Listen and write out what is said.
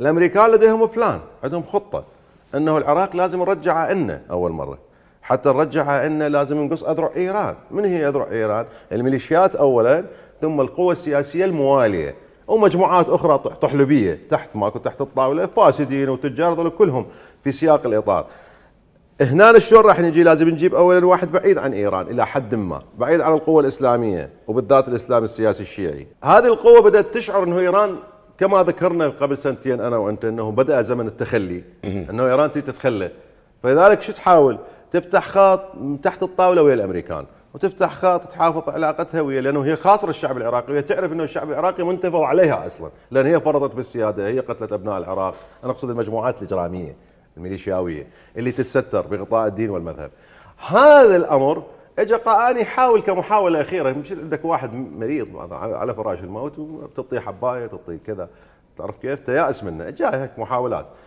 الامريكان لديهم بلان عندهم خطه انه العراق لازم نرجعه انه اول مره حتى نرجعه انه لازم نقص اذرع ايران من هي اذرع ايران الميليشيات اولا ثم القوى السياسيه المواليه ومجموعات اخرى طحلبيه تحت ماكو تحت الطاوله فاسدين وتجار ذول كلهم في سياق الاطار هنا شلون راح نجي لازم نجيب اولا واحد بعيد عن ايران الى حد ما بعيد عن القوه الاسلاميه وبالذات الاسلام السياسي الشيعي هذه القوه بدات تشعر انه ايران كما ذكرنا قبل سنتين انا وانت انه بدا زمن التخلي انه ايران تريد تتخلى فلذلك شو تحاول؟ تفتح خط تحت الطاوله ويا الامريكان وتفتح خط تحافظ علاقتها ويا لانه هي خاصره الشعب العراقي وهي تعرف انه الشعب العراقي منتفض عليها اصلا لان هي فرضت بالسياده هي قتلت ابناء العراق انا اقصد المجموعات الاجراميه الميليشياويه اللي تتستر بغطاء الدين والمذهب هذا الامر اجى قاني حاول كمحاوله اخيره مش عندك واحد مريض على فراش الموت وتعطيه حبايه تعطيه كذا تعرف كيف تيأس منه جاي هيك محاولات